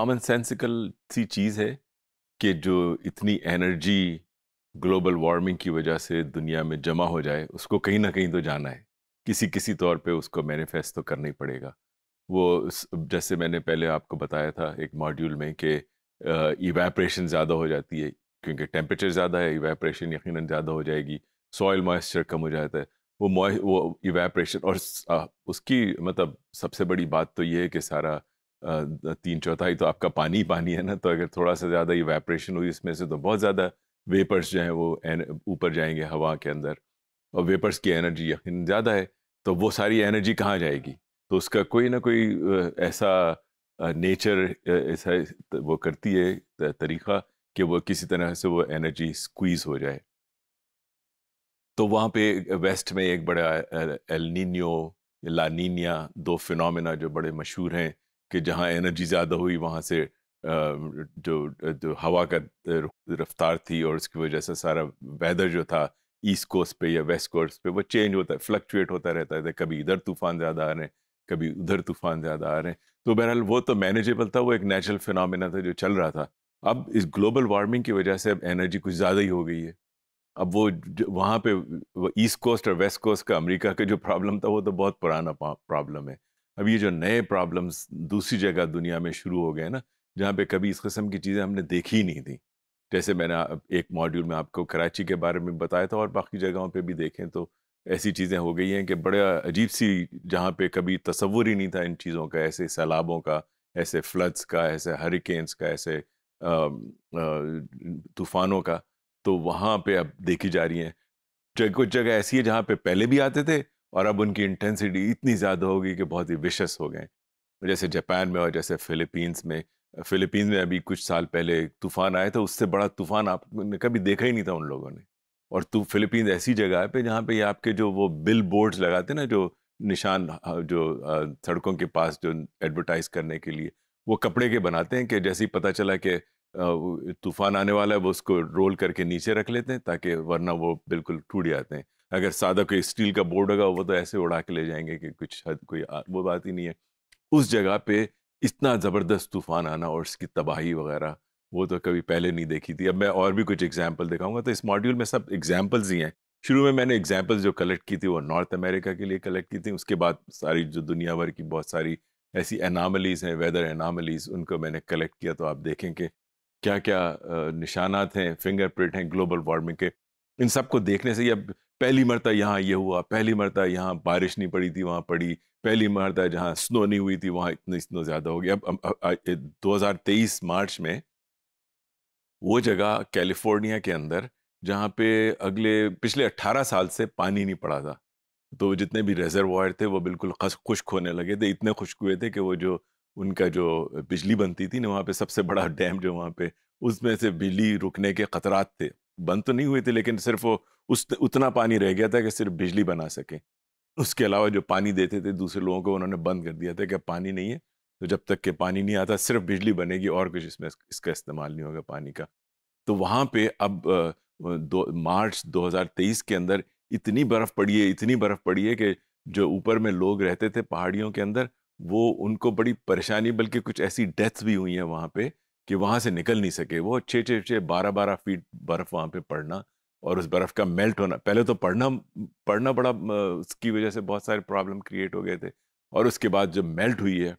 common sensical सी चीज़ है कि जो इतनी एनर्जी ग्लोबल वार्मिंग की वजह से दुनिया में जमा हो जाए उसको कहीं ना कहीं तो जाना है किसी किसी तौर पे उसको मैनिफेस्ट तो करना ही पड़ेगा वो जैसे मैंने पहले आपको बताया था एक मॉड्यूल में कि इवेपरेशन ज़्यादा हो जाती है क्योंकि टेम्परेचर ज़्यादा है इवेपरेशन यकीन ज़्यादा हो जाएगी सॉयल मॉइस्चर कम हो जाता है वो वो इवेपरेशन और उसकी मतलब सबसे बड़ी बात तो ये है कि सारा तीन चौथाई तो आपका पानी पानी है ना तो अगर थोड़ा सा ज़्यादा इवेपरेशन हुई इसमें से तो बहुत ज़्यादा वेपर्स जो हैं वो ऊपर जाएंगे हवा के अंदर और वेपर्स की एनर्जी यकीन ज़्यादा है तो वो सारी एनर्जी कहाँ जाएगी तो उसका कोई ना कोई ऐसा नेचर ऐसा वो करती है तरीक़ा कि वो किसी तरह से वो एनर्जी स्क्वीज़ हो जाए तो वहाँ पे वेस्ट में एक बड़ा एलिनियो लानिया दो फिनोमेना जो बड़े मशहूर हैं कि जहाँ एनर्जी ज़्यादा हुई वहाँ से जो जो हवा का रफ्तार थी और उसकी वजह से सारा वेदर जो था ईस्ट कोस्ट पे या वेस्ट कोस्ट पे वो चेंज होता है फ्लक्चुएट होता रहता है कभी इधर तूफान ज़्यादा आ रहे हैं कभी उधर तूफान ज़्यादा आ रहे हैं तो बहरहाल वो तो मैनेजेबल था वो एक नेचुरल फिनमिना था जो चल रहा था अब इस ग्लोबल वार्मिंग की वजह से अब एनर्जी कुछ ज़्यादा ही हो गई है अब वो वहाँ पे ईस्ट कोस्ट और वेस्ट कोस्ट का अमेरिका का जो प्रॉब्लम था वो तो बहुत पुराना प्रॉब्लम है अब ये जो नए प्रॉब्लम्स दूसरी जगह दुनिया में शुरू हो गए ना जहाँ पे कभी इस किस्म की चीज़ें हमने देखी ही नहीं थी जैसे मैंने एक मॉड्यूल में आपको कराची के बारे में बताया था और बाकी जगहों पे भी देखें तो ऐसी चीज़ें हो गई हैं कि बड़े अजीब सी जहाँ पे कभी तस्वुर ही नहीं था इन चीज़ों का ऐसे सैलाबों का ऐसे फ्लड्स का ऐसे हरिकेन्स का ऐसे तूफ़ानों का तो वहाँ पे अब देखी जा रही हैं कुछ जगह ऐसी है जहाँ पे पहले भी आते थे और अब उनकी इंटेंसिटी इतनी ज़्यादा होगी कि बहुत ही विशस हो गए जैसे जापान में और जैसे फ़िलिपींस में फिलीपींस में अभी कुछ साल पहले तूफ़ान आया था उससे बड़ा तूफ़ान आपने कभी देखा ही नहीं था उन लोगों ने और तू फिलीपींस ऐसी जगह है पे जहाँ पे आपके जो वो बिल बोर्ड्स लगाते ना जो निशान हाँ, जो सड़कों के पास जो एडवर्टाइज करने के लिए वो कपड़े के बनाते हैं कि जैसे ही पता चला कि तूफान आने वाला है वो उसको रोल करके नीचे रख लेते हैं ताकि वरना वो बिल्कुल टूट जाते हैं अगर सादा कोई स्टील का बोर्ड होगा वो तो ऐसे उड़ा के ले जाएंगे कि कुछ हद कोई वो बात ही नहीं है उस जगह पे इतना ज़बरदस्त तूफान आना और उसकी तबाही वगैरह वो तो कभी पहले नहीं देखी थी अब मैं और भी कुछ एग्जाम्पल दिखाऊंगा तो इस मॉड्यूल में सब एग्जाम्पल्स ही हैं शुरू में मैंने एग्जाम्पल्स जो कलेक्ट की थी वो नॉर्थ अमेरिका के लिए कलेक्ट की थी उसके बाद सारी जो दुनिया भर की बहुत सारी ऐसी एनामलीज़ हैं वेदर एनामलीज़ उनको मैंने कलेक्ट किया तो आप देखें कि क्या क्या निशानात हैं फिंगरप्रिंट हैं ग्लोबल वार्मिंग के इन सबको देखने से या पहली मरता यहाँ ये हुआ पहली मरता यहाँ बारिश नहीं पड़ी थी वहाँ पड़ी पहली मरता जहाँ स्नो नहीं हुई थी वहाँ इतनी स्नो ज़्यादा हो गया अब दो हज़ार तेईस मार्च में वो जगह कैलिफोर्निया के अंदर जहाँ पे अगले पिछले 18 साल से पानी नहीं पड़ा था तो जितने भी रेजरवायर थे वो बिल्कुल खुश्क होने लगे थे इतने खुश्क हुए थे कि वो जो उनका जो बिजली बनती थी ना वहाँ पे सबसे बड़ा डैम जो वहाँ पे उसमें से बिजली रुकने के खतरात थे बंद तो नहीं हुई थी लेकिन सिर्फ वो उस उतना पानी रह गया था कि सिर्फ बिजली बना सके उसके अलावा जो पानी देते थे दूसरे लोगों को उन्होंने बंद कर दिया था कि पानी नहीं है तो जब तक के पानी नहीं आता सिर्फ बिजली बनेगी और कुछ इसमें इसका इस्तेमाल नहीं होगा पानी का तो वहाँ पे अब दो मार्च 2023 के अंदर इतनी बर्फ़ पड़ी है इतनी बर्फ़ पड़ी है कि जो ऊपर में लोग रहते थे पहाड़ियों के अंदर वो उनको बड़ी परेशानी बल्कि कुछ ऐसी डेथ भी हुई हैं वहाँ पे कि वहाँ से निकल नहीं सके वो छः छः छः बारह बारह फीट बर्फ़ वहाँ पे पड़ना और उस बर्फ़ का मेल्ट होना पहले तो पढ़ना पढ़ना बड़ा उसकी वजह से बहुत सारे प्रॉब्लम क्रिएट हो गए थे और उसके बाद जब मेल्ट हुई है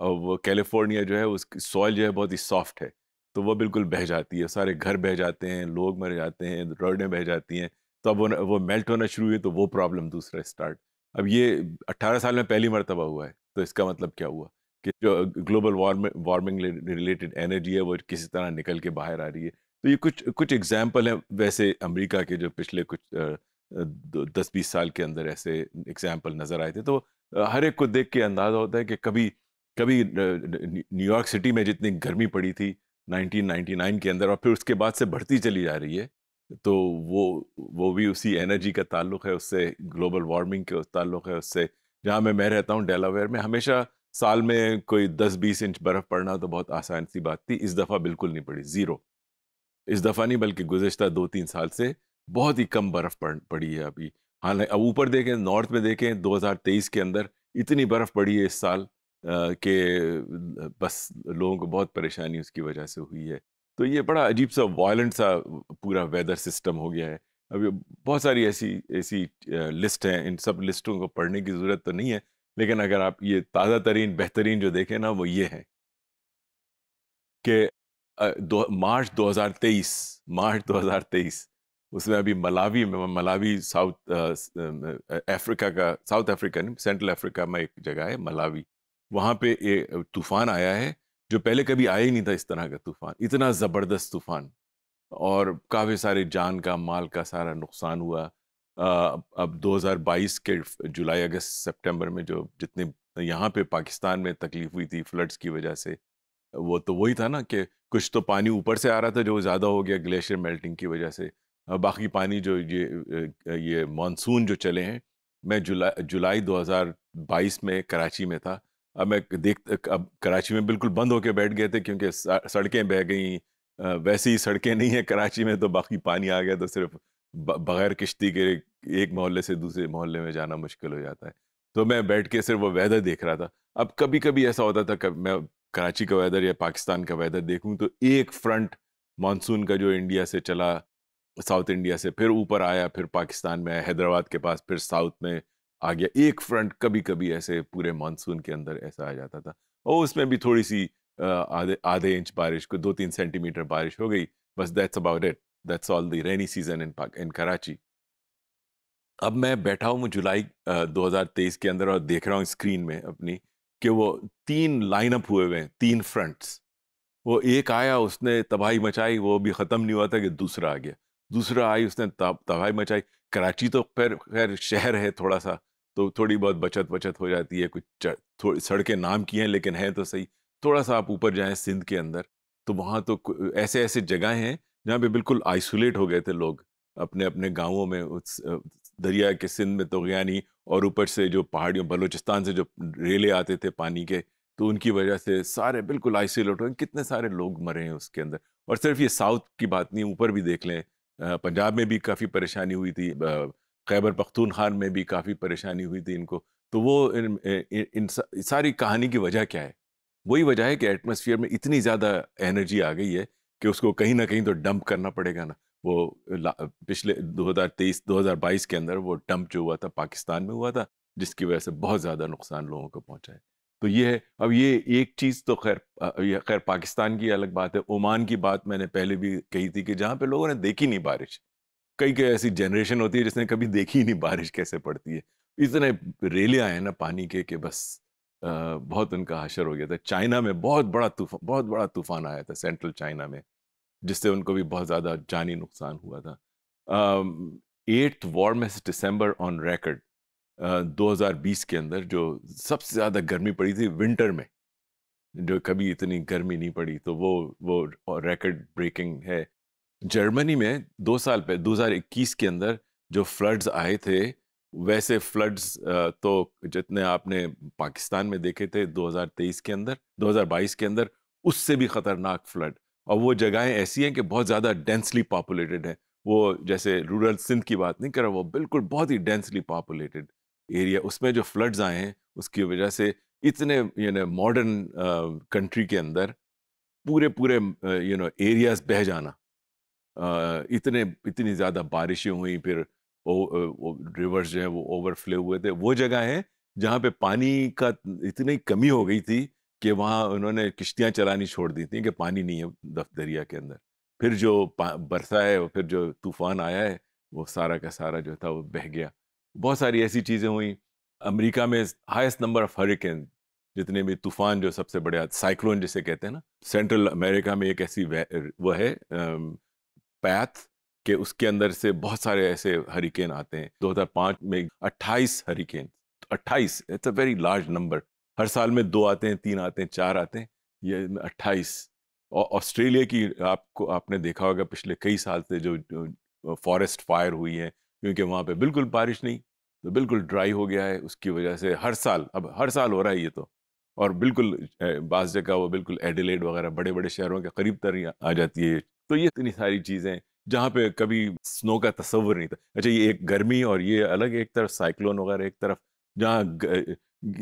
और वो कैलिफोर्निया जो है उसकी सॉइल जो है बहुत ही सॉफ्ट है तो वो बिल्कुल बह जाती है सारे घर बह जाते हैं लोग मर जाते हैं रोडें बह जाती हैं तो अब वो वो मेल्ट होना शुरू हुई तो वो प्रॉब्लम दूसरा स्टार्ट अब ये अट्ठारह साल में पहली मरतबा हुआ है तो इसका मतलब क्या हुआ कि जो global warming warming related energy है वो किसी तरह निकल के बाहर आ रही है तो ये कुछ कुछ एग्जाम्पल हैं वैसे अमेरिका के जो पिछले कुछ दस बीस साल के अंदर ऐसे एग्जाम्पल नज़र आए थे तो हर एक को देख के अंदाज़ा होता है कि कभी कभी न्यूयॉर्क सिटी में जितनी गर्मी पड़ी थी 1999 के अंदर और फिर उसके बाद से बढ़ती चली जा रही है तो वो वो भी उसी एनर्जी का ताल्लुक है उससे ग्लोबल वार्मिंग के ताल्लुक है उससे जहाँ मैं मैं रहता हूँ डेलावेयर में हमेशा साल में कोई दस बीस इंच बर्फ़ पड़ना तो बहुत आसान सी बात थी इस दफ़ा बिल्कुल नहीं पड़ी ज़ीरो इस दफ़ा नहीं बल्कि गुजशत दो तीन साल से बहुत ही कम बर्फ़ पड़ पड़ी है अभी हालांकि अब ऊपर देखें नॉर्थ में देखें 2023 के अंदर इतनी बर्फ़ पड़ी है इस साल के बस लोगों को बहुत परेशानी उसकी वजह से हुई है तो ये बड़ा अजीब सा वायलेंट सा पूरा वेदर सिस्टम हो गया है अभी बहुत सारी ऐसी ऐसी लिस्ट हैं इन सब लिस्टों को पढ़ने की ज़रूरत तो नहीं है लेकिन अगर आप ये ताज़ा तरीन बेहतरीन जो देखें ना वो ये है कि दो मार्च 2023 मार्च 2023 उसमें अभी मलावी में मलावी साउथ अफ्रीका का साउथ अफ्रीका नहीं सेंट्रल अफ्रीका में एक जगह है मलावी वहाँ पे ये तूफ़ान आया है जो पहले कभी आया ही नहीं था इस तरह का तूफ़ान इतना ज़बरदस्त तूफ़ान और काफ़ी सारे जान का माल का सारा नुकसान हुआ अब 2022 के जुलाई अगस्त सितंबर में जो जितने यहाँ पे पाकिस्तान में तकलीफ हुई थी फ्लड्स की वजह से वो तो वही था ना कि कुछ तो पानी ऊपर से आ रहा था जो ज़्यादा हो गया ग्लेशियर मेल्टिंग की वजह से बाकी पानी जो ये ये मानसून जो चले हैं मैं जुलाई जुलाई दो में कराची में था अब मैं देख अब कराची में बिल्कुल बंद होकर बैठ गए थे क्योंकि सड़कें बह गई वैसी ही सड़कें नहीं हैं कराची में तो बाकी पानी आ गया तो सिर्फ बगैर किश्ती के एक मोहल्ले से दूसरे मोहल्ले में जाना मुश्किल हो जाता है तो मैं बैठ के सिर्फ वो वेदर देख रहा था अब कभी कभी ऐसा होता था कभी मैं कराची का वेदर या पाकिस्तान का वेदर देखूं तो एक फ्रंट मानसून का जो इंडिया से चला साउथ इंडिया से फिर ऊपर आया फिर पाकिस्तान में आया हैदराबाद के पास फिर साउथ में आ गया एक फ्रंट कभी कभी ऐसे पूरे मानसून के अंदर ऐसा आ जाता था और उसमें भी थोड़ी सी आधे आधे इंच बारिश को दो तीन सेंटीमीटर बारिश हो गई बस that's about it that's all the rainy season in in Karachi अब मैं बैठा हूँ जुलाई uh, 2023 के अंदर और देख रहा हूँ स्क्रीन में अपनी कि वो तीन लाइनअप हुए हुए हैं तीन फ्रंट्स वो एक आया उसने तबाही मचाई वो भी ख़त्म नहीं हुआ था कि दूसरा आ गया दूसरा आई उसने तबाही मचाई कराची तो खैर खैर शहर है थोड़ा सा तो थोड़ी बहुत बचत बचत हो जाती है कुछ सड़कें नाम की हैं लेकिन हैं तो सही थोड़ा सा आप ऊपर जाएं सिंध के अंदर तो वहाँ तो ऐसे ऐसे जगह हैं जहाँ पे बिल्कुल आइसोलेट हो गए थे लोग अपने अपने गांवों में उस दरिया के सिंध में तो यानी और ऊपर से जो पहाड़ियों बलूचिस्तान से जो रेले आते थे पानी के तो उनकी वजह से सारे बिल्कुल आइसोलेट हो गए कितने सारे लोग मरे हैं उसके अंदर और सिर्फ ये साउथ की बात नहीं ऊपर भी देख लें पंजाब में भी काफ़ी परेशानी हुई थी खैबर पख्तूनखान में भी काफ़ी परेशानी हुई थी इनको तो वो इन, इन, इन सारी कहानी की वजह क्या है वही वजह है कि एटमोसफियर में इतनी ज़्यादा एनर्जी आ गई है कि उसको कहीं ना कहीं तो डंप करना पड़ेगा ना वो पिछले 2023 2022 के अंदर वो डंप जो हुआ था पाकिस्तान में हुआ था जिसकी वजह से बहुत ज़्यादा नुकसान लोगों को पहुंचा है तो ये है अब ये एक चीज़ तो खैर खैर पाकिस्तान की अलग बात है ओमान की बात मैंने पहले भी कही थी कि जहाँ पे लोगों ने देखी नहीं बारिश कई कई ऐसी जनरेशन होती है जिसने कभी देखी नहीं बारिश कैसे पड़ती है इतने रेले आए ना पानी के कि बस बहुत उनका हशर हो गया था चाइना में बहुत बड़ा तूफान बहुत बड़ा तूफान आया था सेंट्रल चाइना में जिससे उनको भी बहुत ज़्यादा जानी नुकसान हुआ था एट्थ में दिसंबर ऑन रेकर्ड 2020 के अंदर जो सबसे ज़्यादा गर्मी पड़ी थी विंटर में जो कभी इतनी गर्मी नहीं पड़ी तो वो वो रेकर्ड ब्रेकिंग है जर्मनी में दो साल पहले 2021 के अंदर जो फ्लड्स आए थे वैसे फ्लड्स तो जितने आपने पाकिस्तान में देखे थे 2023 के अंदर 2022 के अंदर उससे भी ख़तरनाक फ्लड और वो जगहें ऐसी हैं कि बहुत ज़्यादा डेंसली पॉपुलेटेड हैं वो जैसे रूरल सिंध की बात नहीं कर रहा वो बिल्कुल बहुत ही डेंसली पॉपुलेटेड एरिया उसमें जो फ्लड्स आए हैं उसकी वजह से इतने यू नो मॉडर्न कंट्री के अंदर पूरे पूरे यू नो एरियाज बह जाना uh, इतने इतनी ज़्यादा बारिशें हुई फिर रिवर्स जो है वो ओवरफ्लो हुए थे वो जगह है जहाँ पे पानी का इतनी कमी हो गई थी कि वहाँ उन्होंने किश्तियाँ चलानी छोड़ दी थी कि पानी नहीं है दफ्तरिया के अंदर फिर जो बरसा है और फिर जो तूफान आया है वो सारा का सारा जो था वो बह गया बहुत सारी ऐसी चीज़ें हुई अमेरिका में हाइस्ट नंबर ऑफ हरिकेन जितने भी तूफान जो सबसे बड़े आते साइक्लोन जिसे कहते हैं ना सेंट्रल अमेरिका में एक ऐसी वह है पैथ कि उसके अंदर से बहुत सारे ऐसे हरिकेन आते हैं 2005 में 28 hurricane 28 it's a very large number हर साल में दो आते हैं तीन आते हैं चार आते हैं ये 28 और ऑस्ट्रेलिया की आपको आपने देखा होगा पिछले कई साल से जो फॉरेस्ट फायर हुई है क्योंकि वहाँ पे बिल्कुल बारिश नहीं तो बिल्कुल ड्राई हो गया है उसकी वजह से हर साल अब हर साल हो रहा है ये तो और बिल्कुल बाज़ जगह वो बिल्कुल एडिलेड वगैरह बड़े बड़े शहरों के करीब तर आ जाती है तो ये इतनी सारी चीज़ें जहाँ पे कभी स्नो का तस्वर नहीं था अच्छा ये एक गर्मी और ये अलग एक तरफ साइक्लोन वगैरह एक तरफ जहाँ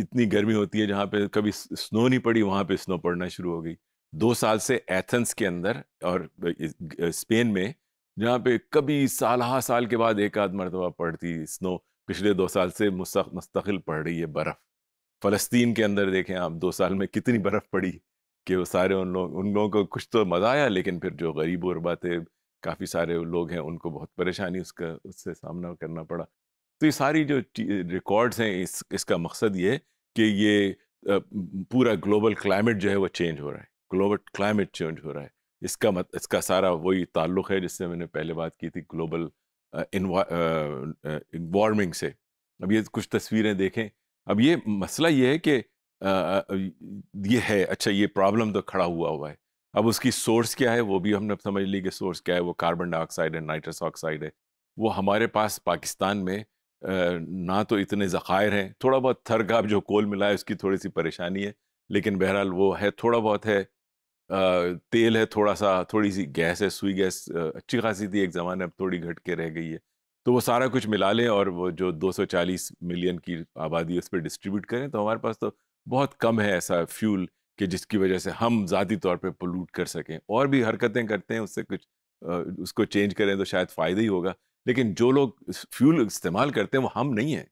इतनी गर्मी होती है जहाँ पे कभी स्नो नहीं पड़ी वहाँ पे स्नो पड़ना शुरू हो गई दो साल से एथेंस के अंदर और स्पेन में जहाँ पे कभी साल हा साल के बाद एक आध मरतबा पड़ती स्नो पिछले दो साल से मुस्तकिल पड़ रही है बर्फ़ फ़लस्तीन के अंदर देखें आप दो साल में कितनी बर्फ़ पड़ी कि वो सारे उन लोग उन लोगों को कुछ तो मज़ा आया लेकिन फिर जो गरीब और बातें काफ़ी सारे लोग हैं उनको बहुत परेशानी उसका उससे सामना करना पड़ा तो ये सारी जो रिकॉर्ड्स हैं इस इसका मकसद ये है कि ये पूरा ग्लोबल क्लाइमेट जो है वो चेंज हो रहा है ग्लोबल क्लाइमेट चेंज हो रहा है इसका मत इसका सारा वही ताल्लुक़ है जिससे मैंने पहले बात की थी ग्लोबल वार्मिंग से अब ये कुछ तस्वीरें देखें अब ये मसला ये है कि ये है अच्छा ये प्रॉब्लम तो खड़ा हुआ हुआ है अब उसकी सोर्स क्या है वो भी हमने समझ ली कि सोर्स क्या है वो कार्बन डाइऑक्साइड है नाइट्रस ऑक्साइड है वो हमारे पास पाकिस्तान में ना तो इतने ज़ख़ायर हैं थोड़ा बहुत थर का जो कोल मिला है उसकी थोड़ी सी परेशानी है लेकिन बहरहाल वो है थोड़ा बहुत है तेल है थोड़ा सा थोड़ी सी गैस है सुई गैस अच्छी खासी थी एक ज़माने अब थोड़ी घट के रह गई है तो वो सारा कुछ मिला लें और वो जो 240 मिलियन की आबादी उस पर डिस्ट्रीब्यूट करें तो हमारे पास तो बहुत कम है ऐसा फ्यूल कि जिसकी वजह से हम ज़ाती तौर पे पोल्यूट कर सकें और भी हरकतें करते हैं उससे कुछ उसको चेंज करें तो शायद फ़ायदा ही होगा लेकिन जो लोग फ्यूल इस्तेमाल करते हैं वो हम नहीं हैं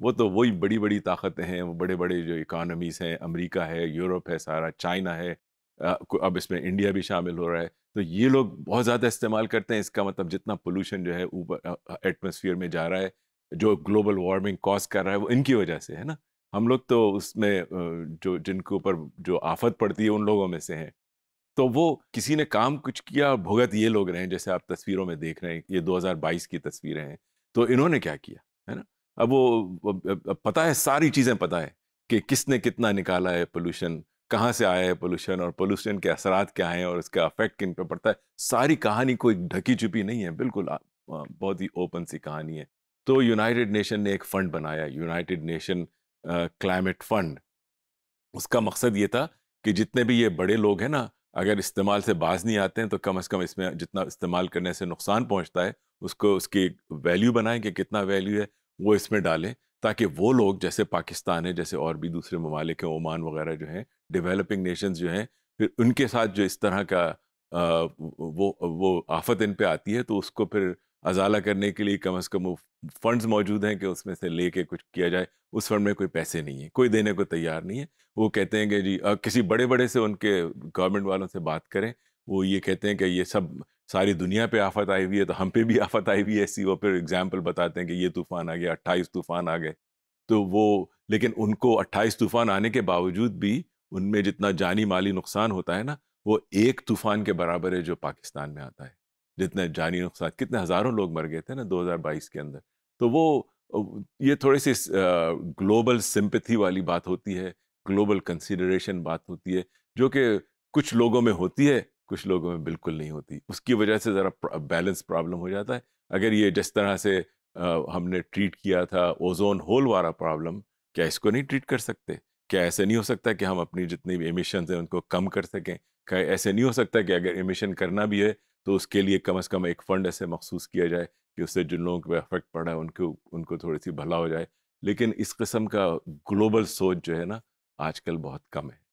वो तो वही बड़ी बड़ी ताकतें हैं वो बड़े बड़े जो इकानमीज़ हैं अमरीका है यूरोप है सारा चाइना है अब इसमें इंडिया भी शामिल हो रहा है तो ये लोग बहुत ज़्यादा इस्तेमाल करते हैं इसका मतलब जितना पोल्यूशन जो है ऊपर एटमोसफियर में जा रहा है जो ग्लोबल वार्मिंग कॉज कर रहा है वो इनकी वजह से है ना हम लोग तो उसमें जो जिनके ऊपर जो आफत पड़ती है उन लोगों में से हैं तो वो किसी ने काम कुछ किया भुगत ये लोग रहे हैं जैसे आप तस्वीरों में देख रहे हैं ये 2022 की तस्वीरें हैं तो इन्होंने क्या किया है ना अब वो अब पता है सारी चीज़ें पता है कि किसने कितना निकाला है पोल्यूशन कहाँ से आया है पोल्यूशन और पोल्यूशन के असरात क्या हैं और उसका अफेक्ट किन पर पड़ता है सारी कहानी कोई ढकी छुपी नहीं है बिल्कुल बहुत ही ओपन सी कहानी है तो यूनाइटेड नेशन ने एक फ़ंड बनाया यूनाइटेड नेशन क्लाइमेट फंड उसका मकसद ये था कि जितने भी ये बड़े लोग हैं ना अगर इस्तेमाल से बाज नहीं आते हैं तो कम अज़ कम इसमें जितना इस्तेमाल करने से नुकसान पहुंचता है उसको उसकी वैल्यू बनाएं कि कितना वैल्यू है वो इसमें डालें ताकि वो लोग जैसे पाकिस्तान है जैसे और भी दूसरे ममालिक हैं ओमान वगैरह जो हैं डेवलपिंग नेशंस जो हैं फिर उनके साथ जो इस तरह का आ, वो वो आफत इन पे आती है तो उसको फिर अजाला करने के लिए कम अज़ कम वो फंड्स मौजूद हैं कि उसमें से ले कुछ किया जाए उस फंड में कोई पैसे नहीं है कोई देने को तैयार नहीं है वो कहते हैं कि जी आ, किसी बड़े बड़े से उनके गवर्नमेंट वालों से बात करें वो ये कहते हैं कि ये सब सारी दुनिया पे आफत आई हुई है तो हम पे भी आफत आई हुई है ऐसी वो फिर एग्जाम्पल बताते हैं कि ये तूफ़ान आ गया अट्ठाईस तूफ़ान आ गए तो वो लेकिन उनको अट्ठाईस तूफ़ान आने के बावजूद भी उनमें जितना जानी माली नुकसान होता है ना वो एक तूफ़ान के बराबर है जो पाकिस्तान में आता है जितना जानी नुकसान कितने हज़ारों लोग मर गए थे ना 2022 के अंदर तो वो ये थोड़ी सी ग्लोबल सिंपथी वाली बात होती है ग्लोबल कंसिडरेशन बात होती है जो कि कुछ लोगों में होती है कुछ लोगों में बिल्कुल नहीं होती उसकी वजह से ज़रा बैलेंस प्रॉब्लम हो जाता है अगर ये जिस तरह से आ, हमने ट्रीट किया था ओजोन होल वाला प्रॉब्लम क्या इसको नहीं ट्रीट कर सकते क्या ऐसे नहीं हो सकता कि हम अपनी जितनी भी एमिशन हैं उनको कम कर सकें क्या ऐसे नहीं हो सकता कि अगर एमिशन करना भी है तो उसके लिए कम अज़ कम एक फ़ंड ऐसे मखसूस किया जाए कि उससे जिन लोगों को अफेक्ट पड़ा है उनको उनको थोड़ी सी भला हो जाए लेकिन इस किस्म का ग्लोबल सोच जो है ना आजकल बहुत कम है